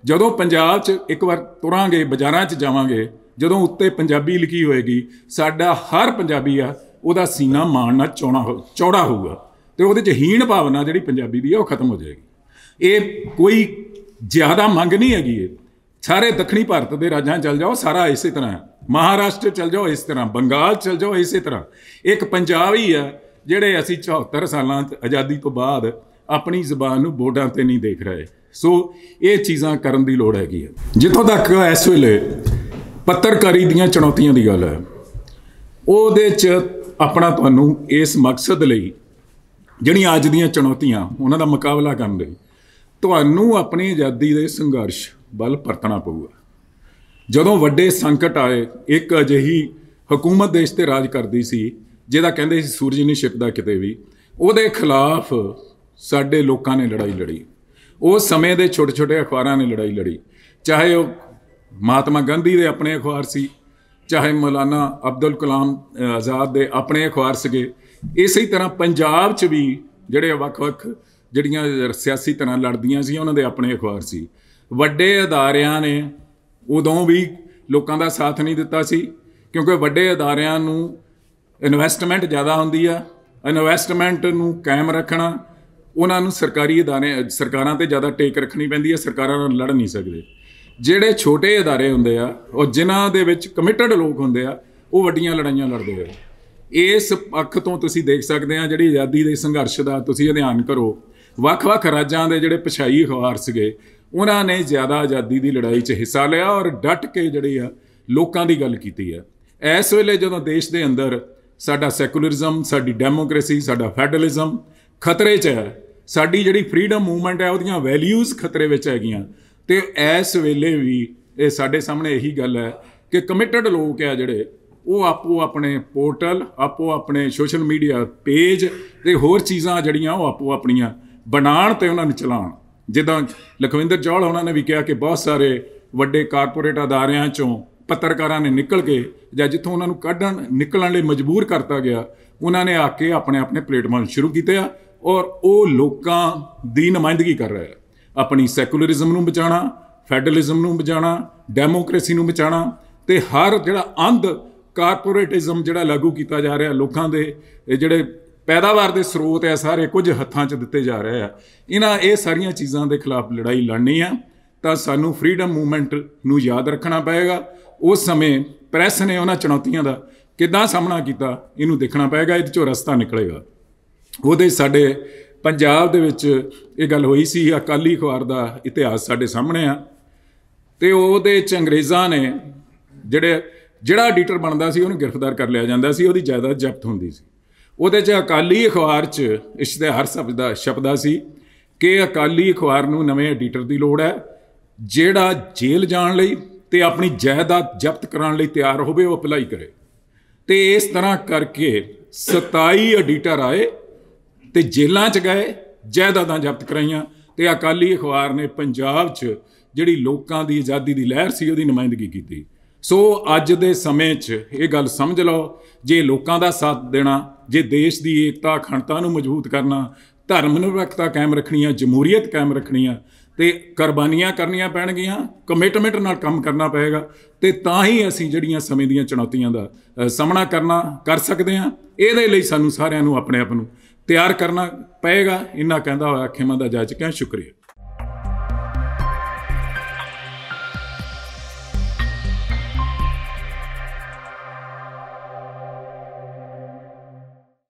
ਜਦੋਂ ਪੰਜਾਬ 'ਚ ਇੱਕ ਵਾਰ ਤੁਰਾਂਗੇ ਬਾਜ਼ਾਰਾਂ 'ਚ ਜਾਵਾਂਗੇ ਜਦੋਂ ਉੱਤੇ ਪੰਜਾਬੀ ਲਿਖੀ ਹੋਏਗੀ ਸਾਡਾ ਹਰ ਪੰਜਾਬੀ ਆ ਉਹਦਾ ਸੀਨਾ ਮਾਣ ਨਾਲ ਚੌਣਾ ਚੌੜਾ ਹੋਊਗਾ ਤੇ ਉਹਦੇ 'ਚ ਹੀਣ ਭਾਵਨਾ ਜਿਹੜੀ ਪੰਜਾਬੀ ਦੀ ਆ ਉਹ ਖਤਮ ਹੋ ਜਾਏਗੀ ਇਹ ਕੋਈ ਜ਼ਿਆਦਾ ਮੰਗ ਨਹੀਂ ਹੈਗੀ ਇਹ ਸਾਰੇ ਦੱਖਣੀ ਭਾਰਤ ਦੇ ਰਾਜਾਂ ਚਲ ਜਾਓ ਸਾਰਾ ਇਸੇ ਤਰ੍ਹਾਂ ਹੈ ਮਹਾਰਾਸ਼ਟਰ ਚਲ ਜਾਓ ਇਸੇ ਤਰ੍ਹਾਂ ਬੰਗਾਲ ਚਲ ਜਾਓ ਇਸੇ ਤਰ੍ਹਾਂ ਇੱਕ ਪੰਜਾਬ ਹੀ ਆ ਜਿਹੜੇ ਅਸੀਂ 74 ਸਾਲਾਂ ਆਜ਼ਾਦੀ ਤੋਂ ਬਾਅਦ ਆਪਣੀ ਜ਼ਬਾਨ ਨੂੰ ਬੋਰਡਾਂ ਤੇ ਨਹੀਂ ਦੇਖ ਰਹੇ ਸੋ ਇਹ ਚੀਜ਼ਾਂ ਕਰਨ ਦੀ ਲੋੜ ਹੈਗੀ ਹੈ ਜਿੱਥੋਂ ਤੱਕ ਇਸ ਵੇਲੇ ਪੱਤਰਕਾਰੀ ਦੀਆਂ ਚੁਣੌਤੀਆਂ ਦੀ ਗੱਲ ਹੈ ਉਹਦੇ 'ਚ ਆਪਣਾ ਤੁਹਾਨੂੰ ਇਸ ਮਕਸਦ ਲਈ ਜਿਹੜੀਆਂ ਅੱਜ ਦੀਆਂ ਚੁਣੌਤੀਆਂ ਉਹਨਾਂ ਦਾ ਮੁਕਾਬਲਾ ਕਰਨ ਲਈ ਤੁਹਾਨੂੰ ਆਪਣੀ ਆਜ਼ਾਦੀ ਦੇ ਸੰਘਰਸ਼ ਬਲ ਪਰਤਣਾ ਪਊਗਾ ਜਦੋਂ ਵੱਡੇ ਸੰਕਟ ਆਏ ਇੱਕ ਅਜਿਹੀ ਹਕੂਮਤ ਦੇਸ਼ ਤੇ ਰਾਜ ਕਰਦੀ ਸੀ ਜਿਹਦਾ ਕਹਿੰਦੇ ਸੀ ਸੂਰਜ ਨਹੀਂ ਛਿਪਦਾ ਕਿਤੇ ਵੀ ਉਹਦੇ ਖਿਲਾਫ ਸਾਡੇ ਲੋਕਾਂ ਨੇ ਲੜਾਈ ਲੜੀ ਉਸ ਸਮੇਂ ਦੇ ਛੋਟੇ ਛੋਟੇ ਅਖਬਾਰਾਂ ਨੇ ਲੜਾਈ ਲੜੀ ਚਾਹੇ ਉਹ ਮਹਾਤਮਾ ਗਾਂਧੀ ਦੇ ਆਪਣੇ ਅਖਬਾਰ ਸੀ ਚਾਹੇ ਮੌਲਾਨਾ ਅਬਦੁਲ ਕਲਾਮ ਆਜ਼ਾਦ ਦੇ ਆਪਣੇ ਅਖਬਾਰ ਸੀਗੇ ਇਸੇ ਤਰ੍ਹਾਂ ਪੰਜਾਬ 'ਚ ਵੀ ਜਿਹੜੇ ਵੱਖ-ਵੱਖ ਜਿਹੜੀਆਂ ਸਿਆਸੀ ਤਰ੍ਹਾਂ ਲੜਦੀਆਂ ਸੀ ਉਹਨਾਂ ਦੇ ਆਪਣੇ ਅਖਬਾਰ ਸੀ ਵੱਡੇ ਅਦਾਰਿਆਂ ਨੇ ਉਦੋਂ ਵੀ ਲੋਕਾਂ ਦਾ ਸਾਥ ਨਹੀਂ ਦਿੱਤਾ ਸੀ ਕਿਉਂਕਿ ਵੱਡੇ ਅਦਾਰਿਆਂ ਨੂੰ ਇਨਵੈਸਟਮੈਂਟ ਜ਼ਿਆਦਾ ਹੁੰਦੀ ਆ ਇਨਵੈਸਟਮੈਂਟ ਨੂੰ ਕਾਇਮ ਰੱਖਣਾ ਉਹਨਾਂ ਨੂੰ ਸਰਕਾਰੀ ਅਦਾਰੇ ਸਰਕਾਰਾਂ ਤੇ ਜ਼ਿਆਦਾ ਟੇਕ ਰੱਖਣੀ ਪੈਂਦੀ ਆ ਸਰਕਾਰਾਂ ਨਾਲ ਲੜ ਨਹੀਂ ਸਕਦੇ ਜਿਹੜੇ ਛੋਟੇ ਅਦਾਰੇ ਹੁੰਦੇ ਆ ਉਹ ਜਿਨ੍ਹਾਂ ਦੇ ਵਿੱਚ ਕਮਿਟਡ ਲੋਕ ਹੁੰਦੇ ਆ ਉਹ ਵੱਡੀਆਂ ਲੜਾਈਆਂ ਲੜਦੇ ਆ ਇਸ ਪੱਖ ਤੋਂ ਤੁਸੀਂ ਦੇਖ ਸਕਦੇ ਆ ਜਿਹੜੀ ਆਜ਼ਾਦੀ ਦੇ ਸੰਘਰਸ਼ ਦਾ ਤੁਸੀਂ ਅਧਿਐਨ ਕਰੋ ਵੱਖ-ਵੱਖ ਰਾਜਾਂ ਦੇ ਜਿਹੜੇ ਪਛਾਈ ਖਵਾਰ ਸੀਗੇ ਉਹਨਾਂ ਨੇ ਜ਼ਿਆਦਾ ਆਜ਼ਾਦੀ ਦੀ ਲੜਾਈ 'ਚ ਹਿੱਸਾ ਲਿਆ ਔਰ ਡਟ ਕੇ ਜਿਹੜੀ ਆ ਲੋਕਾਂ ਦੀ ਗੱਲ ਕੀਤੀ ਹੈ ਇਸ ਵੇਲੇ ਜਦੋਂ ਦੇਸ਼ ਦੇ ਅੰਦਰ ਸਾਡਾ ਸੈਕੂਲਰਿਜ਼ਮ ਸਾਡੀ ਡੈਮੋਕ੍ਰੇਸੀ ਸਾਡਾ ਫੈਡਰਲਿਜ਼ਮ ਖਤਰੇ 'ਚ ਹੈ ਸਾਡੀ ਜਿਹੜੀ ਫਰੀडम ਮੂਵਮੈਂਟ ਹੈ ਉਹਦੀਆਂ ਵੈਲਿਊਜ਼ ਖਤਰੇ ਵਿੱਚ ਹੈਗੀਆਂ ਤੇ ਇਸ ਵੇਲੇ ਵੀ ਇਹ ਸਾਡੇ ਸਾਹਮਣੇ ਇਹੀ ਗੱਲ ਹੈ ਕਿ ਕਮਿਟਡ ਲੋਕ ਆ ਜਿਹੜੇ ਉਹ ਆਪੋ ਆਪਣੇ ਪੋਰਟਲ ਆਪੋ ਆਪਣੇ ਸੋਸ਼ਲ ਮੀਡੀਆ ਪੇਜ ਤੇ ਹੋਰ ਚੀਜ਼ਾਂ ਜਿਹੜੀਆਂ ਉਹ ਆਪੋ ਆਪਣੀਆਂ ਬਣਾਉਣ ਤੇ ਉਹਨਾਂ ਨੂੰ ਚਲਾਉਣ ਜਿੱਦਾਂ ਲਖਵਿੰਦਰ ਜੌਲ ਉਹਨਾਂ ਨੇ ਵੀ ਕਿਹਾ ਕਿ ਬਹੁਤ ਸਾਰੇ ਵੱਡੇ ਕਾਰਪੋਰੇਟ ਅਦਾਰਿਆਂ ਚੋਂ ਪੱਤਰਕਾਰਾਂ ਨੇ ਨਿਕਲ ਕੇ ਜਾਂ ਜਿੱਥੋਂ ਉਹਨਾਂ ਨੂੰ ਕੱਢਣ ਨਿਕਲਣ ਲਈ ਮਜਬੂਰ ਕਰਤਾ ਗਿਆ ਉਹਨਾਂ ਨੇ ਆ ਕੇ ਆਪਣੇ ਆਪਣੇ ਪਲੇਟਫਾਰਮ ਸ਼ੁਰੂ ਕੀਤੇ ਆ ਔਰ ਉਹ ਲੋਕਾਂ ਦੀ ਨਮਾਇੰਦਗੀ ਕਰ ਰਹੇ ਆ ਆਪਣੀ ਸੈਕੂਲਰਿਜ਼ਮ ਨੂੰ ਬਚਾਣਾ ਫੈਡਰਲਿਜ਼ਮ ਨੂੰ ਬਚਾਣਾ ਡੈਮੋਕ੍ਰੇਸੀ ਨੂੰ ਬਚਾਣਾ ਤੇ ਹਰ ਜਿਹੜਾ ਅੰਧ ਕਾਰਪੋਰੇਟਿਜ਼ਮ ਜਿਹੜਾ ਲਾਗੂ ਕੀਤਾ ਜਾ ਰਿਹਾ ਲੋਕਾਂ ਦੇ ਜਿਹੜੇ ਪੈਦਾਵਾਰ ਦੇ ਸਰੋਤ ਐ ਸਾਰੇ ਕੁਝ ਹੱਥਾਂ 'ਚ ਦਿੱਤੇ ਜਾ ਰਹੇ ਆ ਇਹਨਾਂ ਇਹ ਸਾਰੀਆਂ ਚੀਜ਼ਾਂ ਦੇ ਖਿਲਾਫ ਲੜਾਈ ਲੜਨੀ ਆ ਤਾਂ ਸਾਨੂੰ ਫਰੀडम ਮੂਵਮੈਂਟ ਨੂੰ ਯਾਦ ਰੱਖਣਾ ਪਏਗਾ ਉਸ ਸਮੇਂ ਪ੍ਰੈਸ ਨੇ ਉਹਨਾਂ ਚੁਣੌਤੀਆਂ ਦਾ ਕਿੱਦਾਂ ਸਾਹਮਣਾ ਕੀਤਾ ਇਹਨੂੰ ਦੇਖਣਾ ਪਏਗਾ ਇਹਦੇ ਚੋਂ ਰਸਤਾ ਨਿਕਲੇਗਾ ਉਹਦੇ ਸਾਡੇ ਪੰਜਾਬ ਦੇ ਵਿੱਚ ਇਹ ਗੱਲ ਹੋਈ ਸੀ ਅਕਾਲੀ ਖਵਾਰ ਦਾ ਇਤਿਹਾਸ ਸਾਡੇ ਸਾਹਮਣੇ ਆ ਤੇ ਉਹਦੇ ਚ ਅੰਗਰੇਜ਼ਾਂ ਨੇ ਜਿਹੜੇ ਜਿਹੜਾ ਐਡੀਟਰ ਬਣਦਾ ਸੀ ਉਹਨੂੰ ਗ੍ਰਿਫਤਾਰ ਕਰ ਲਿਆ ਜਾਂਦਾ ਸੀ ਉਹਦੀ ਜਾਇਦਾਦ ਜ਼ਬਤ ਹੁੰਦੀ ਸੀ ਉਹਦੇ 'ਚ ਅਕਾਲੀ ਅਖਬਾਰ 'ਚ ਇਸ਼ਤਿਹਾਰ ਸ਼ਬਦਾ ਸ਼ਬਦਾ ਸੀ ਕਿ ਅਕਾਲੀ ਅਖਬਾਰ ਨੂੰ ਨਵੇਂ ਐਡੀਟਰ ਦੀ ਲੋੜ ਹੈ ਜਿਹੜਾ ਜੇਲ੍ਹ ਜਾਣ ਲਈ ਤੇ ਆਪਣੀ ਜਾਇਦਾਦ ਜ਼ਬਤ ਕਰਾਉਣ ਲਈ ਤਿਆਰ ਹੋਵੇ ਉਹ ਅਪਲਾਈ ਕਰੇ ਤੇ ਇਸ ਤਰ੍ਹਾਂ ਕਰਕੇ 27 ਐਡੀਟਰ ਆਏ ਤੇ ਜੇਲ੍ਹਾਂ 'ਚ ਗਏ ਜਾਇਦਾਦਾਂ ਜ਼ਬਤ ਕਰਾਈਆਂ ਤੇ ਅਕਾਲੀ ਅਖਬਾਰ ਨੇ ਪੰਜਾਬ 'ਚ ਜਿਹੜੀ ਲੋਕਾਂ ਦੀ ਆਜ਼ਾਦੀ ਦੀ ਲਹਿਰ ਸੀ ਉਹਦੀ ਨੁਮਾਇੰਦਗੀ ਕੀਤੀ ਸੋ ਅੱਜ ਦੇ ਸਮੇਂ 'ਚ ਇਹ ਗੱਲ ਸਮਝ ਲਓ ਜੇ ਲੋਕਾਂ ਦਾ ਸਾਥ ਦੇਣਾ ਜੇ ਦੇਸ਼ ਦੀ ਏਕਤਾ ਅਖੰਡਤਾ ਨੂੰ ਮਜ਼ਬੂਤ ਕਰਨਾ ਧਰਮ ਨਿਰਪੱਖਤਾ ਕਾਇਮ ਰੱਖਣੀ ਆ ਜਮਹੂਰੀਅਤ ਕਾਇਮ ਰੱਖਣੀ ਆ ਤੇ ਕੁਰਬਾਨੀਆਂ ਕਰਨੀਆਂ ਪੈਣਗੀਆਂ ਕਮਿਟਮੈਂਟ ਨਾਲ ਕੰਮ ਕਰਨਾ ਪਏਗਾ ਤੇ ਤਾਂ ਹੀ ਅਸੀਂ ਜਿਹੜੀਆਂ ਸਮੇਂ ਦੀਆਂ ਚੁਣੌਤੀਆਂ ਦਾ ਸਾਹਮਣਾ ਕਰਨਾ ਕਰ ਸਕਦੇ ਹਾਂ ਇਹਦੇ ਲਈ ਸਾਨੂੰ ਸਾਰਿਆਂ ਨੂੰ ਆਪਣੇ ਆਪ ਨੂੰ ਤਿਆਰ ਕਰਨਾ ਪਏਗਾ ਇਹਨਾਂ ਕਹਿੰਦਾ ਹੋਇਆ ਖਿਮਾ ਦਾ ਜੱਜ ਕਹਿੰਦਾ ਸ਼ੁਕਰੀਆ